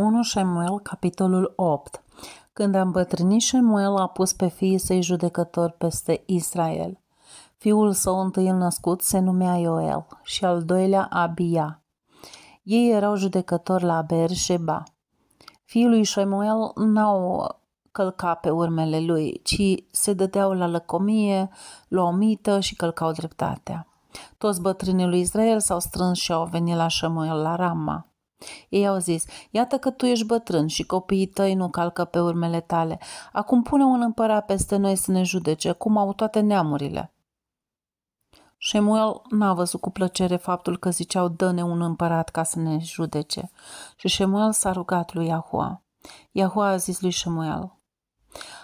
1 Shemuel, capitolul 8 Când a îmbătrânit Shemuel, a pus pe fiii săi judecători peste Israel. Fiul său întâi născut se numea Ioel și al doilea Abia. Ei erau judecători la Beersheba. Fiul lui Shemuel n-au călca pe urmele lui, ci se dădeau la lăcomie, luau mită și călcau dreptatea. Toți bătrânii lui Israel s-au strâns și au venit la Shemuel la Rama. Ei au zis, iată că tu ești bătrân și copiii tăi nu calcă pe urmele tale. Acum pune un împărat peste noi să ne judece, cum au toate neamurile. Shemuel n-a văzut cu plăcere faptul că ziceau dă-ne un împărat ca să ne judece. Și Shemuel s-a rugat lui Yahua. Yahua a zis lui Shemuel,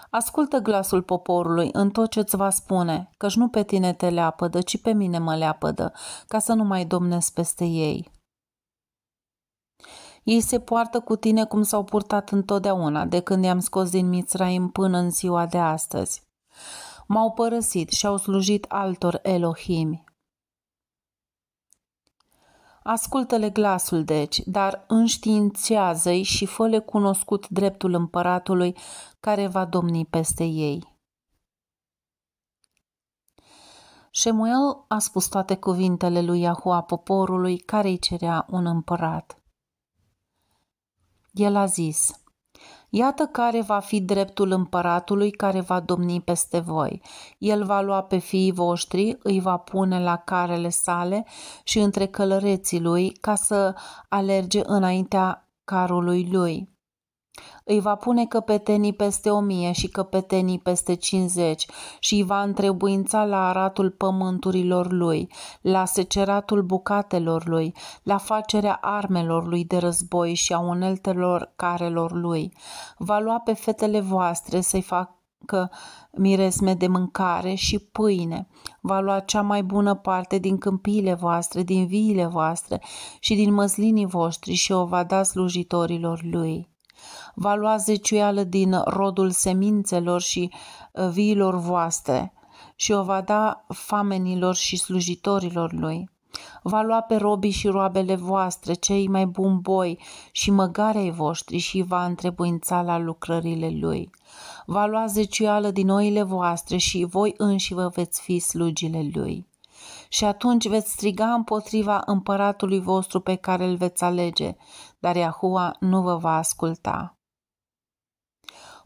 Ascultă glasul poporului în tot ce-ți va spune, căci nu pe tine te leapădă, ci pe mine mă leapădă, ca să nu mai domnesc peste ei. Ei se poartă cu tine cum s-au purtat întotdeauna, de când i-am scos din Mitzraim până în ziua de astăzi. M-au părăsit și au slujit altor Elohimi. Ascultă-le glasul, deci, dar înștiințează-i și fă-le cunoscut dreptul împăratului care va domni peste ei. Shemuel a spus toate cuvintele lui Yahua poporului care îi cerea un împărat. El a zis, Iată care va fi dreptul împăratului care va domni peste voi. El va lua pe fiii voștri, îi va pune la carele sale și între călăreții lui ca să alerge înaintea carului lui. Îi va pune căpetenii peste o mie și căpetenii peste cincizeci și îi va întrebuința la aratul pământurilor lui, la seceratul bucatelor lui, la facerea armelor lui de război și a uneltelor carelor lui. Va lua pe fetele voastre să-i facă că miresme de mâncare și pâine. Va lua cea mai bună parte din câmpiile voastre, din viile voastre și din măslinii voștri și o va da slujitorilor lui. Va lua zeciuială din rodul semințelor și uh, viilor voastre și o va da famenilor și slujitorilor lui. Va lua pe robii și roabele voastre, cei mai buni boi și măgarei voștri și va întrebuința la lucrările lui. Va lua zeciuială din oile voastre și voi înși vă veți fi slugile lui și atunci veți striga împotriva împăratului vostru pe care îl veți alege, dar Iahua nu vă va asculta.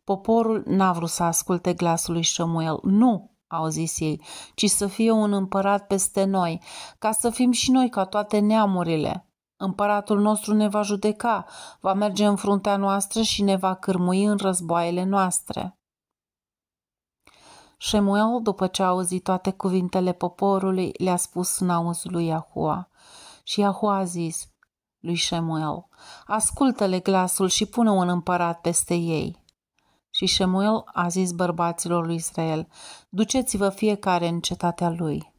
Poporul n-a vrut să asculte glasul lui Samuel. Nu, au zis ei, ci să fie un împărat peste noi, ca să fim și noi ca toate neamurile. Împăratul nostru ne va judeca, va merge în fruntea noastră și ne va cârmui în războaiele noastre. Shemuel, după ce a auzit toate cuvintele poporului, le-a spus în auzul lui Iahua. Și Iahua a zis lui Shemuel, ascultă-le glasul și pune un împărat peste ei. Și Shemuel a zis bărbaților lui Israel, duceți-vă fiecare în cetatea lui.